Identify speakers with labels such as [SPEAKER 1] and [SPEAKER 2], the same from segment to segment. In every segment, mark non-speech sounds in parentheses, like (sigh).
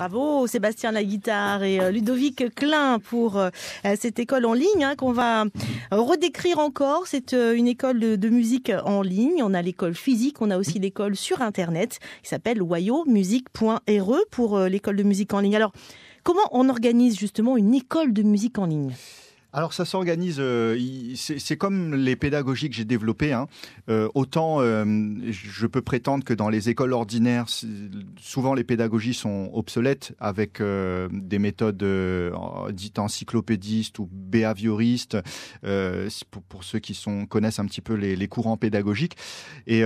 [SPEAKER 1] Bravo Sébastien la et euh, Ludovic Klein pour euh, cette école en ligne hein, qu'on va redécrire encore. C'est euh, une école de, musique en ligne. On a l'école physique, on a aussi l'école sur Internet qui s'appelle wayomusique.re pour l'école de musique en ligne. Alors, comment on organise justement une école de musique en ligne alors
[SPEAKER 2] ça s'organise, euh, c'est comme les pédagogies que j'ai développées. Hein. Euh, autant euh, je peux prétendre que dans les écoles ordinaires, souvent les pédagogies sont obsolètes avec des méthodes dites encyclopédistes ou behavioristes, pour, ceux qui sont, connaissent un petit peu les courants pédagogiques. Et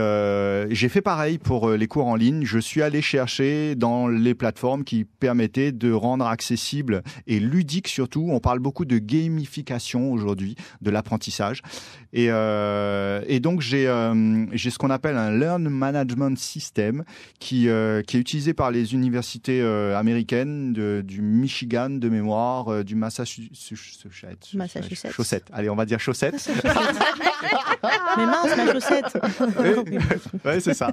[SPEAKER 2] j'ai fait pareil pour les cours en ligne. Je suis allé chercher dans les plateformes qui permettaient de rendre accessible et ludique surtout. On parle beaucoup de gamification aujourd'hui de l'apprentissage. Et, euh, et, donc, euh, j'ai ce qu'on appelle un Learn Management System qui, euh, qui est utilisé par les universités américaines du Michigan de mémoire, du Massachusetts. chaussettes Allez, on va dire chaussettes (laughs)
[SPEAKER 1] Mais mince, ma chaussette. ouais, c'est ça.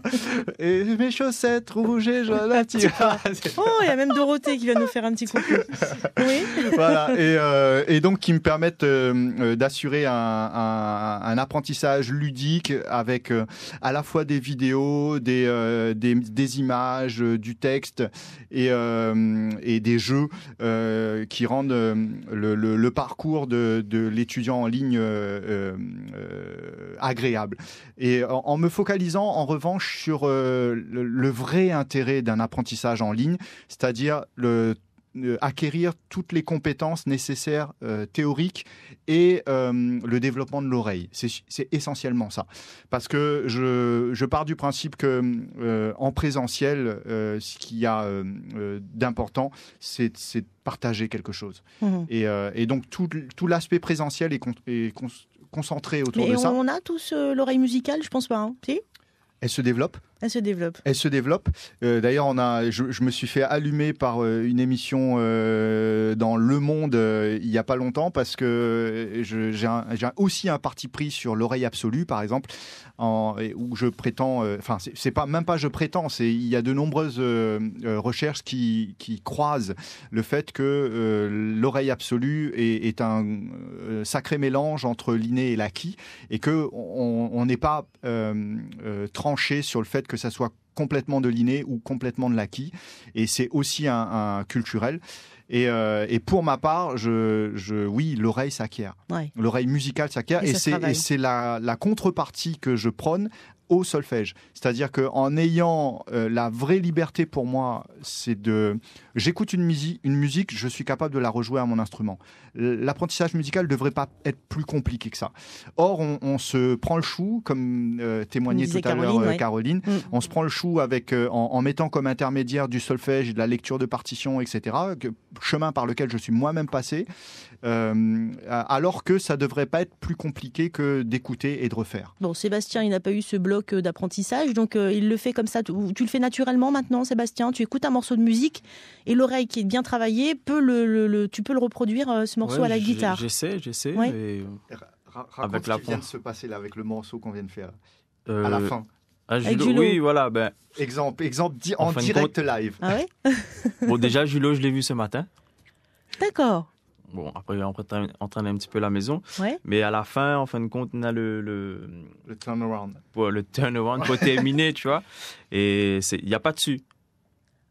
[SPEAKER 1] Et mes chaussettes rouges et jaunes. (laughs) Ah, oh, il y a même Dorothée qui va nous faire un petit coup Oui. (laughs) Voilà.
[SPEAKER 2] Et, et donc, qui me permet permettent euh, euh, d'assurer un, apprentissage ludique avec euh, à la fois des vidéos, des, des, images, du texte et, des jeux qui rendent le, parcours de, l'étudiant en ligne agréable. Et en, me focalisant en revanche sur le vrai intérêt d'un apprentissage en ligne, c'est-à-dire le euh, acquérir toutes les compétences nécessaires euh, théoriques et euh, le développement de l'oreille. C'est essentiellement ça. Parce que je, pars du principe que en présentiel, ce qu'il y a d'important, c'est de partager quelque chose. Mhm. Et, donc tout, l'aspect présentiel est, concentré autour de on ça.
[SPEAKER 1] On a tous l'oreille musicale, je pense pas. Hein.
[SPEAKER 2] Elle se développe elle se développe. Elle se développe. Euh, d'ailleurs, on a, je, me suis fait allumer par euh, une émission euh, dans Le Monde il n'y a pas longtemps parce que j'ai aussi un parti pris sur l'oreille absolue, par exemple, en, où je prétends, enfin, c'est pas même pas je prétends, c'est il y a de nombreuses recherches qui, croisent le fait que l'oreille absolue est, est un sacré mélange entre l'inné et l'acquis et que on n'est pas tranché sur le fait que que ça soit complètement de l'inné ou complètement de l'acquis. Et c'est aussi un, culturel. Euh, et, pour ma part, je, oui, l'oreille s'acquiert. L'oreille musicale s'acquiert. Et, et c'est la, la, contrepartie que je prône au solfège. C'est-à-dire qu'en ayant euh, la vraie liberté pour moi, c'est de... J'écoute une, musique, une musique, je suis capable de la rejouer à mon instrument. L'apprentissage musical ne devrait pas être plus compliqué que ça. Or, on, se prend le chou, comme euh, témoignait tout à l'heure Caroline, euh, mm. on se prend le chou avec, en, mettant comme intermédiaire du solfège, et de la lecture de partition, etc., chemin par lequel je suis moi-même passé, alors que ça devrait pas être plus compliqué que d'écouter et de refaire.
[SPEAKER 1] Bon, Sébastien, il n'a pas eu ce blog d'apprentissage. Donc euh, il le fait comme ça. Tu, le fais naturellement maintenant, Sébastien. Tu écoutes un morceau de musique et l'oreille qui est bien travaillée, peut le, tu peux le reproduire, euh, ce morceau, à la guitare.
[SPEAKER 2] J'essaie, j'essaie. Avec la ce qui vient de se passer là, avec le morceau qu'on vient de faire,
[SPEAKER 1] à la euh, fin. Ah, oui, voilà. Ben,
[SPEAKER 2] exemple, exemple en, direct live. Ah déjà, Julo, je l'ai vu ce matin. D'accord. Bon, après, on entraîner un petit peu la maison. Mais à la fin, en fin de compte, on a le. Le, le turnaround. Pour, le turnaround pour terminer, tu vois. (laughs) Et il n'y a pas dessus.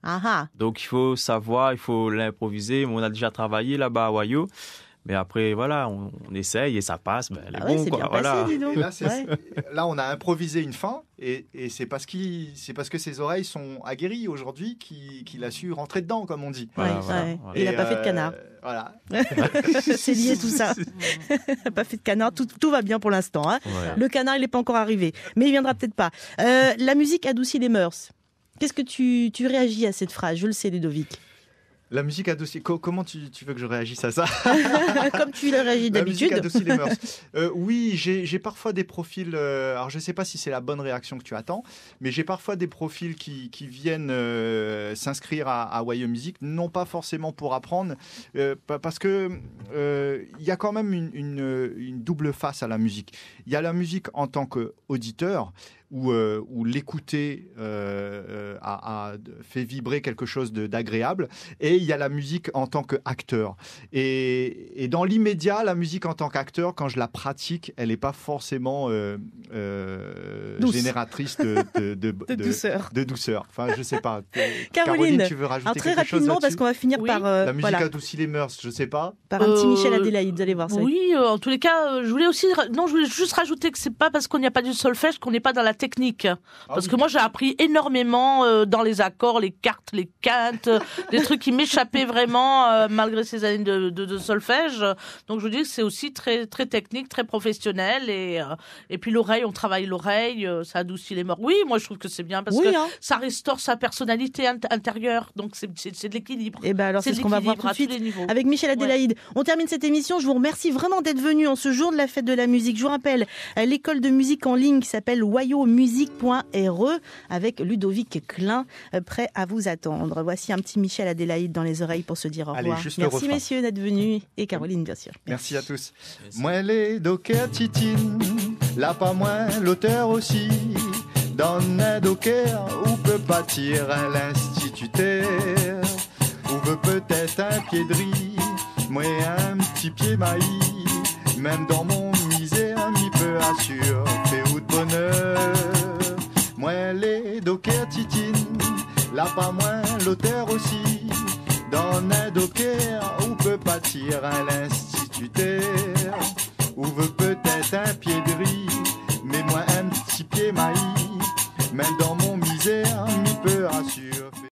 [SPEAKER 2] Aha. Ah. Donc, il faut savoir, il faut l'improviser. On a déjà travaillé là-bas à Wayo. Mais après, voilà, on, essaye et ça passe. Ben, ah voilà. Là, on a improvisé une fin et, c'est parce, c'est parce, que ses oreilles sont aguerries aujourd'hui qu'il a su rentrer dedans, comme on dit.
[SPEAKER 1] il n'a pas fait de canard. Euh, voilà. (laughs) c'est lié tout ça. (laughs) pas fait de canard. Tout, tout va bien pour l'instant. Hein. Le canard, il n'est pas encore arrivé. Mais il viendra peut-être pas. Euh, la musique adoucit les mœurs. Qu'est-ce que tu, tu réagis à cette phrase Je le sais, Ludovic.
[SPEAKER 2] La musique a dossier. comment tu, veux que je réagisse à ça (laughs)
[SPEAKER 1] (laughs) Comme tu le réagis d'habitude. La musique mœurs. (laughs)
[SPEAKER 2] Euh, oui, j'ai parfois des profils. Euh, alors, je ne sais pas si c'est la bonne réaction que tu attends, mais j'ai parfois des profils qui, viennent euh, s'inscrire à, à Music, non pas forcément pour apprendre, parce que il y a quand même une, une double face à la musique. Il y a la musique en tant qu'auditeur où, euh, l'écouter euh, euh, a, fait vibrer quelque chose d'agréable. Et il y a la musique en tant qu'acteur. Et, et dans l'immédiat, la musique en tant qu'acteur, quand je la pratique, elle n'est pas forcément génératrice de, (laughs) de, douceur. Enfin, je sais pas. (laughs) Caroline, tu veux rajouter très rapidement parce qu'on
[SPEAKER 1] va finir par la musique adoucit
[SPEAKER 2] les mœurs. Je sais pas. Par un petit Michel Adélaïde,
[SPEAKER 1] vous allez voir ça. Oui, en tous les cas, je voulais aussi non, je voulais juste rajouter que c'est pas parce qu'on n'y a pas du solfège qu'on n'est pas dans la technique. Ah parce que moi, j'ai appris énormément euh, dans les accords, les cartes, les quintes, (laughs) des trucs qui m'échappaient vraiment euh, malgré ces années de, solfège. Donc, je vous dis que c'est aussi très, très technique, très professionnel. Et, euh, et puis, l'oreille, on travaille l'oreille, ça adoucit les morts. Oui, moi, je trouve que c'est bien parce que hein. ça restaure sa personnalité intérieure. Donc, c'est de l'équilibre. Et eh ben alors, c'est ce qu'on va voir tout de suite avec Michel Adélaïde. On termine cette émission. Je vous remercie vraiment d'être venu en ce jour de la fête de la musique. Je vous rappelle l'école de musique en ligne qui s'appelle Wayo musique.re avec Ludovic Klein, euh, prêt à vous attendre. Voici un petit Michel Adélaïde dans les oreilles pour se dire au revoir. Merci messieurs d'être venus et Caroline bien sûr.
[SPEAKER 2] Merci, à tous. Moi les docker titine, là pas moins l'auteur aussi. Dans un docker où peut un l'instituteur, où veut peut-être un pied de riz, moi un petit pied maillé même dans mon misère, m'y peut assuré moi les dockers titine, là pas moins l'auteur aussi. Dans un docker, Où peut pâtir à l'instituteur. Ou veut peut-être un pied de riz, mais moi un petit pied maïs.